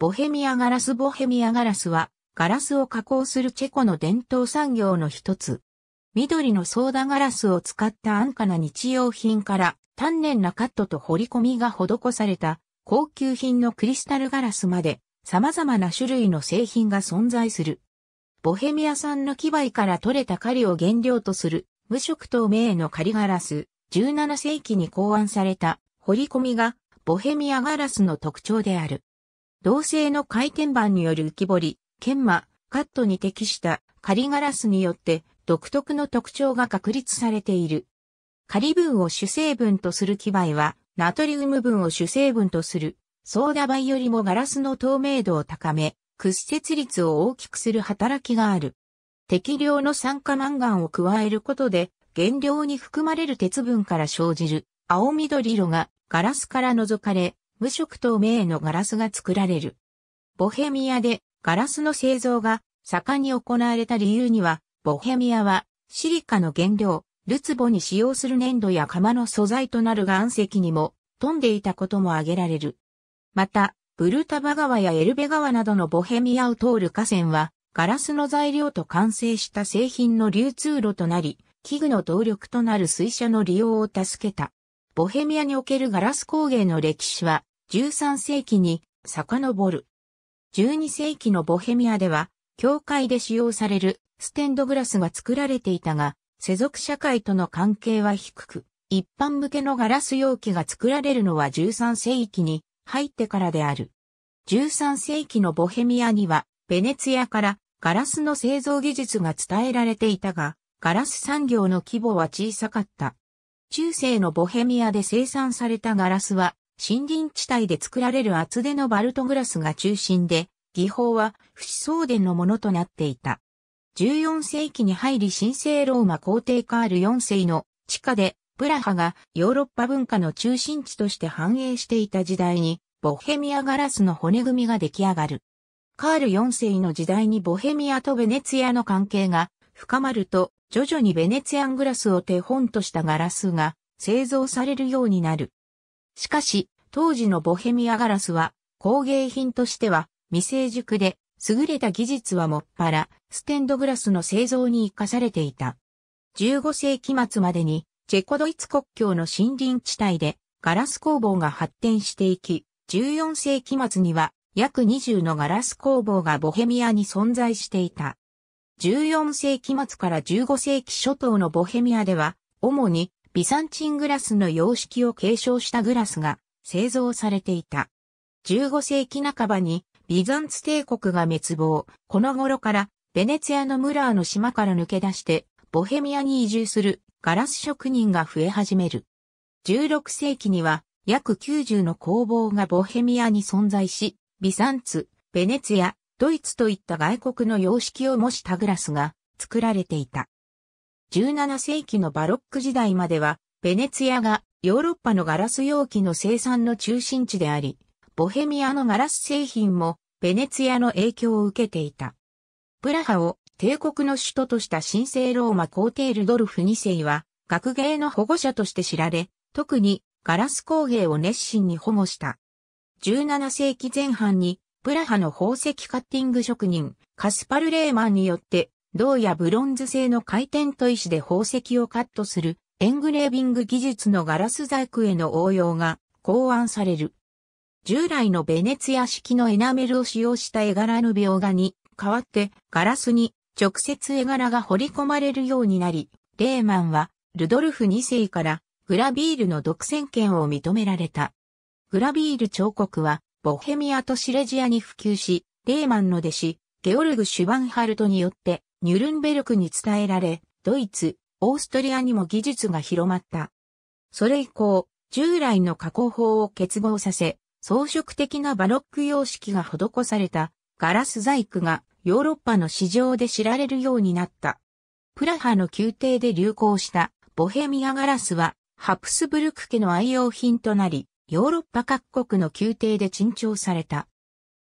ボヘミアガラスボヘミアガラスはガラスを加工するチェコの伝統産業の一つ。緑のソーダガラスを使った安価な日用品から丹念なカットと彫り込みが施された高級品のクリスタルガラスまで様々な種類の製品が存在する。ボヘミア産の木灰から取れた狩りを原料とする無色透明の狩りガラス、17世紀に考案された彫り込みがボヘミアガラスの特徴である。銅製の回転板による浮き彫り、研磨、カットに適した仮ガラスによって独特の特徴が確立されている。仮分を主成分とする基媒は、ナトリウム分を主成分とする、ソーダ灰よりもガラスの透明度を高め、屈折率を大きくする働きがある。適量の酸化マンガンを加えることで、原料に含まれる鉄分から生じる青緑色がガラスから除かれ、無色透明のガラスが作られる。ボヘミアでガラスの製造が盛んに行われた理由には、ボヘミアはシリカの原料、ルツボに使用する粘土や釜の素材となる岩石にも富んでいたことも挙げられる。また、ブルタバ川やエルベ川などのボヘミアを通る河川は、ガラスの材料と完成した製品の流通路となり、器具の動力となる水車の利用を助けた。ボヘミアにおけるガラス工芸の歴史は、13世紀に遡る。12世紀のボヘミアでは、教会で使用されるステンドグラスが作られていたが、世俗社会との関係は低く、一般向けのガラス容器が作られるのは13世紀に入ってからである。13世紀のボヘミアには、ベネツィアからガラスの製造技術が伝えられていたが、ガラス産業の規模は小さかった。中世のボヘミアで生産されたガラスは、森林地帯で作られる厚手のバルトグラスが中心で、技法は不思相伝のものとなっていた。14世紀に入り神聖ローマ皇帝カール4世の地下でプラハがヨーロッパ文化の中心地として繁栄していた時代にボヘミアガラスの骨組みが出来上がる。カール4世の時代にボヘミアとベネツィアの関係が深まると徐々にベネツィアングラスを手本としたガラスが製造されるようになる。しかし、当時のボヘミアガラスは工芸品としては未成熟で優れた技術はもっぱらステンドグラスの製造に生かされていた。15世紀末までにチェコドイツ国境の森林地帯でガラス工房が発展していき、14世紀末には約20のガラス工房がボヘミアに存在していた。14世紀末から15世紀初頭のボヘミアでは、主にビサンチングラスの様式を継承したグラスが製造されていた。15世紀半ばにビザンツ帝国が滅亡。この頃からベネツィアのムラーの島から抜け出してボヘミアに移住するガラス職人が増え始める。16世紀には約90の工房がボヘミアに存在し、ビザンツ、ベネツィア、ドイツといった外国の様式を模したグラスが作られていた。17世紀のバロック時代までは、ベネツィアがヨーロッパのガラス容器の生産の中心地であり、ボヘミアのガラス製品もベネツィアの影響を受けていた。プラハを帝国の首都とした神聖ローマ皇帝ルドルフ2世は学芸の保護者として知られ、特にガラス工芸を熱心に保護した。17世紀前半にプラハの宝石カッティング職人カスパル・レーマンによって銅やブロンズ製の回転と石で宝石をカットするエングレービング技術のガラス細工への応用が考案される。従来のベネツィア式のエナメルを使用した絵柄の描画に代わってガラスに直接絵柄が彫り込まれるようになり、レーマンはルドルフ2世からグラビールの独占権を認められた。グラビール彫刻はボヘミアとシレジアに普及し、レーマンの弟子、ゲオルグ・シュバンハルトによってニュルンベルクに伝えられ、ドイツ、オーストリアにも技術が広まった。それ以降、従来の加工法を結合させ、装飾的なバロック様式が施されたガラス細工がヨーロッパの市場で知られるようになった。プラハの宮廷で流行したボヘミアガラスはハプスブルク家の愛用品となり、ヨーロッパ各国の宮廷で珍重された。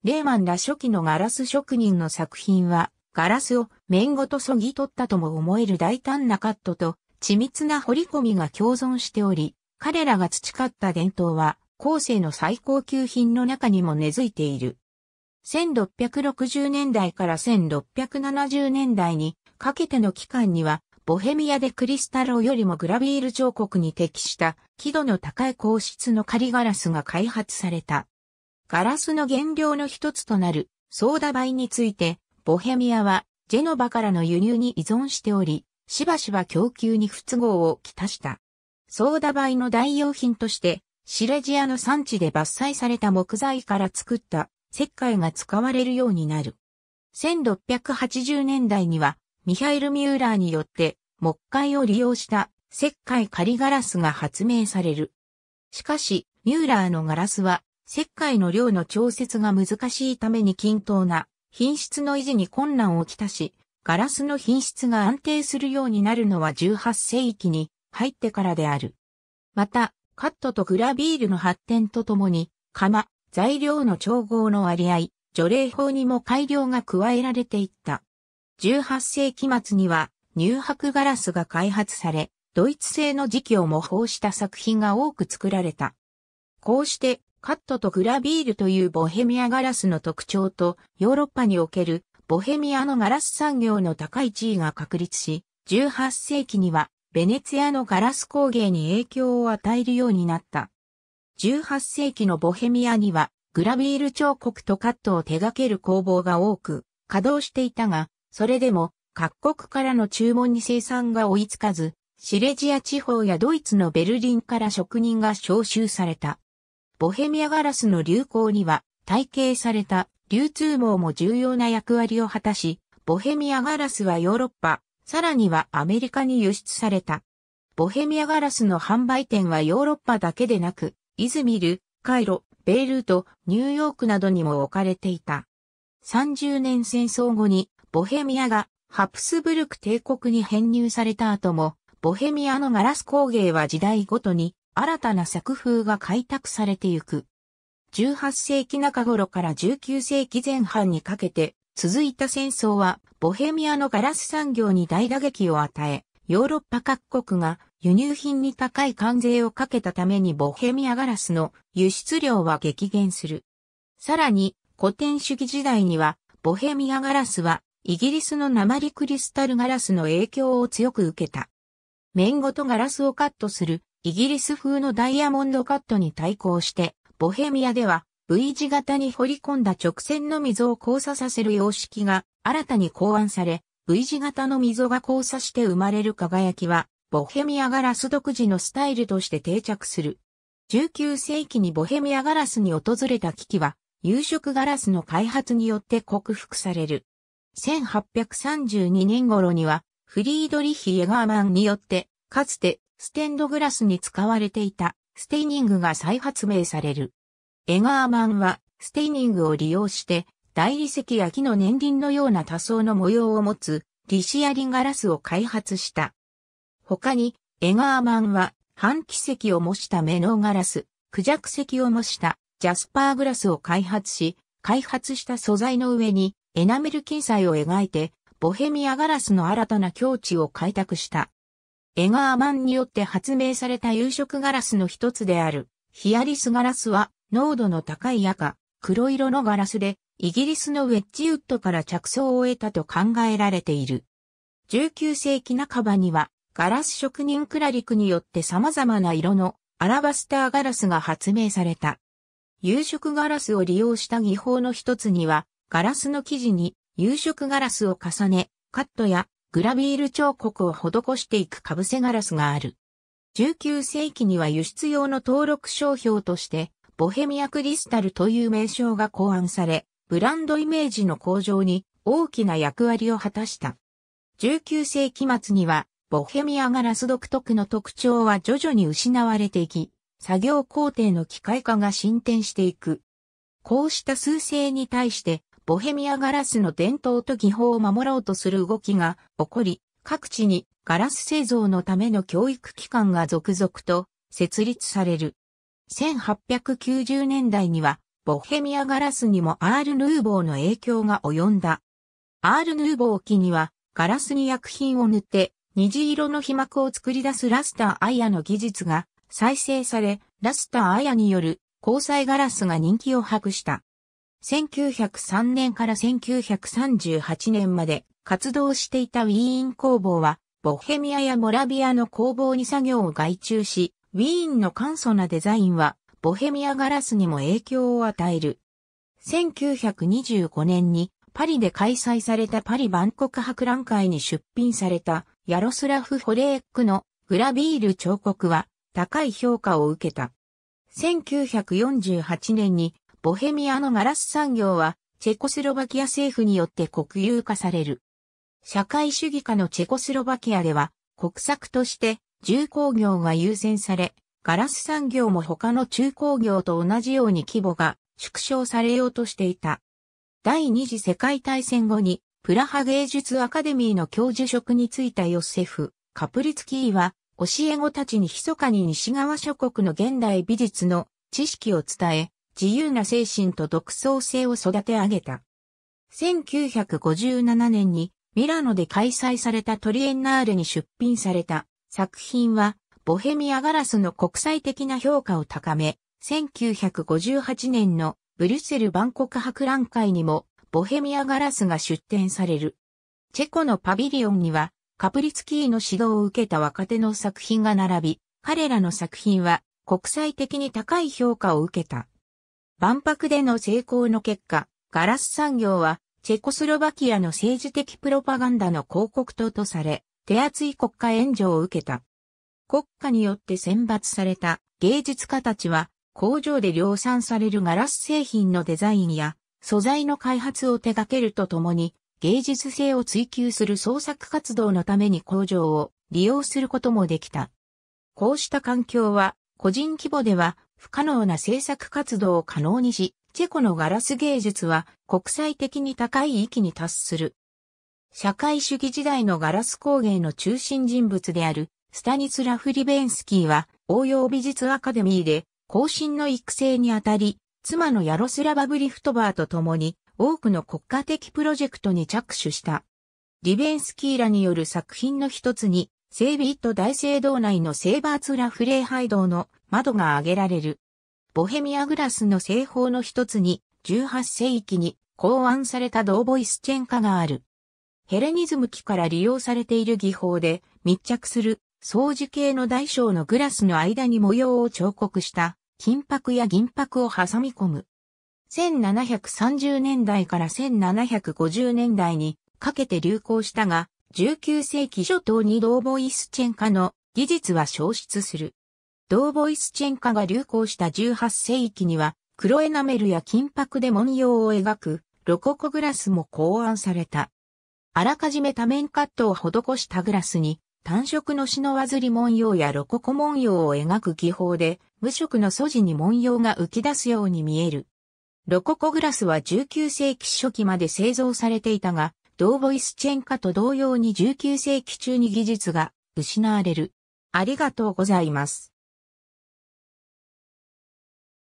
レーマンら初期のガラス職人の作品はガラスを面ごとそぎ取ったとも思える大胆なカットと緻密な彫り込みが共存しており、彼らが培った伝統は後世の最高級品の中にも根付いている。1660年代から1670年代にかけての期間には、ボヘミアでクリスタローよりもグラビール彫刻に適した輝度の高い硬質の仮ガラスが開発された。ガラスの原料の一つとなるソーダ灰について、ボヘミアはジェノバからの輸入に依存しており、しばしば供給に不都合をきたした。ソーダイの代用品として、シレジアの産地で伐採された木材から作った石灰が使われるようになる。1680年代には、ミハイル・ミューラーによって木灰を利用した石灰仮ガラスが発明される。しかし、ミューラーのガラスは石灰の量の調節が難しいために均等な品質の維持に困難をきたし、ガラスの品質が安定するようになるのは18世紀に入ってからである。また、カットとグラビールの発展とともに、釜、材料の調合の割合、除霊法にも改良が加えられていった。18世紀末には、乳白ガラスが開発され、ドイツ製の磁器を模倣した作品が多く作られた。こうして、カットとグラビールというボヘミアガラスの特徴と、ヨーロッパにおけるボヘミアのガラス産業の高い地位が確立し、18世紀にはベネツィアのガラス工芸に影響を与えるようになった。18世紀のボヘミアには、グラビール彫刻とカットを手掛ける工房が多く、稼働していたが、それでも各国からの注文に生産が追いつかず、シレジア地方やドイツのベルリンから職人が招集された。ボヘミアガラスの流行には、体系された流通網も重要な役割を果たし、ボヘミアガラスはヨーロッパ、さらにはアメリカに輸出された。ボヘミアガラスの販売店はヨーロッパだけでなく、イズミル、カイロ、ベイルート、ニューヨークなどにも置かれていた。30年戦争後に、ボヘミアがハプスブルク帝国に編入された後も、ボヘミアのガラス工芸は時代ごとに新たな作風が開拓されてゆく。18世紀中頃から19世紀前半にかけて続いた戦争はボヘミアのガラス産業に大打撃を与え、ヨーロッパ各国が輸入品に高い関税をかけたためにボヘミアガラスの輸出量は激減する。さらに古典主義時代にはボヘミアガラスはイギリスの鉛クリスタルガラスの影響を強く受けた。面ごとガラスをカットするイギリス風のダイヤモンドカットに対抗して、ボヘミアでは V 字型に掘り込んだ直線の溝を交差させる様式が新たに考案され、V 字型の溝が交差して生まれる輝きは、ボヘミアガラス独自のスタイルとして定着する。19世紀にボヘミアガラスに訪れた危機は、夕食ガラスの開発によって克服される。1832年頃には、フリードリヒ・エガーマンによって、かつてステンドグラスに使われていたステイニングが再発明される。エガーマンはステイニングを利用して大理石や木の年輪のような多層の模様を持つリシアリンガラスを開発した。他にエガーマンは半奇石を模したメノガラス、クジャク石を模したジャスパーグラスを開発し、開発した素材の上にエナメル金彩を描いてボヘミアガラスの新たな境地を開拓した。エガーマンによって発明された有色ガラスの一つである、ヒアリスガラスは、濃度の高い赤、黒色のガラスで、イギリスのウェッジウッドから着想を得たと考えられている。19世紀半ばには、ガラス職人クラリクによって様々な色のアラバスターガラスが発明された。有色ガラスを利用した技法の一つには、ガラスの生地に有色ガラスを重ね、カットやグラビール彫刻を施していくかぶせガラスがある。19世紀には輸出用の登録商標として、ボヘミアクリスタルという名称が考案され、ブランドイメージの向上に大きな役割を果たした。19世紀末には、ボヘミアガラス独特の特徴は徐々に失われていき、作業工程の機械化が進展していく。こうした数勢に対して、ボヘミアガラスの伝統と技法を守ろうとする動きが起こり、各地にガラス製造のための教育機関が続々と設立される。1890年代には、ボヘミアガラスにもアール・ヌーボーの影響が及んだ。アール・ヌーボー期には、ガラスに薬品を塗って、虹色の被膜を作り出すラスター・アイアの技術が再生され、ラスター・アイアによる交際ガラスが人気を博した。1903年から1938年まで活動していたウィーン工房は、ボヘミアやモラビアの工房に作業を外注し、ウィーンの簡素なデザインは、ボヘミアガラスにも影響を与える。1925年に、パリで開催されたパリ万国博覧会に出品された、ヤロスラフ・ホレークのグラビール彫刻は、高い評価を受けた。1948年に、ボヘミアのガラス産業は、チェコスロバキア政府によって国有化される。社会主義下のチェコスロバキアでは、国策として重工業が優先され、ガラス産業も他の中工業と同じように規模が縮小されようとしていた。第二次世界大戦後に、プラハ芸術アカデミーの教授職に就いたヨセフ・カプリツキーは、教え子たちに密かに西側諸国の現代美術の知識を伝え、自由な精神と独創性を育て上げた。1957年にミラノで開催されたトリエンナーレに出品された作品はボヘミアガラスの国際的な評価を高め、1958年のブリュッセル万国博覧会にもボヘミアガラスが出展される。チェコのパビリオンにはカプリツキーの指導を受けた若手の作品が並び、彼らの作品は国際的に高い評価を受けた。万博での成功の結果、ガラス産業は、チェコスロバキアの政治的プロパガンダの広告塔とされ、手厚い国家援助を受けた。国家によって選抜された芸術家たちは、工場で量産されるガラス製品のデザインや、素材の開発を手掛けるとともに、芸術性を追求する創作活動のために工場を利用することもできた。こうした環境は、個人規模では不可能な制作活動を可能にし、チェコのガラス芸術は国際的に高い域に達する。社会主義時代のガラス工芸の中心人物であるスタニスラフ・リベンスキーは応用美術アカデミーで後進の育成にあたり、妻のヤロスラバ・ブリフトバーと共に多くの国家的プロジェクトに着手した。リベンスキーらによる作品の一つに、セービット大聖堂内のセーバーツラフレーハイ堂の窓が挙げられる。ボヘミアグラスの製法の一つに、18世紀に考案された銅ボイスチェンカがある。ヘレニズム期から利用されている技法で密着する掃除系の大小のグラスの間に模様を彫刻した金箔や銀箔を挟み込む。1730年代から1750年代にかけて流行したが、19世紀初頭に銅ボイスチェンカの技術は消失する。銅ボイスチェンカが流行した18世紀には、黒エナメルや金箔で文様を描く、ロココグラスも考案された。あらかじめ多面カットを施したグラスに、単色のシノワズリ文様やロココ文様を描く技法で、無色の素地に文様が浮き出すように見える。ロココグラスは19世紀初期まで製造されていたが、銅ボイスチェンカと同様に19世紀中に技術が失われる。ありがとうございます。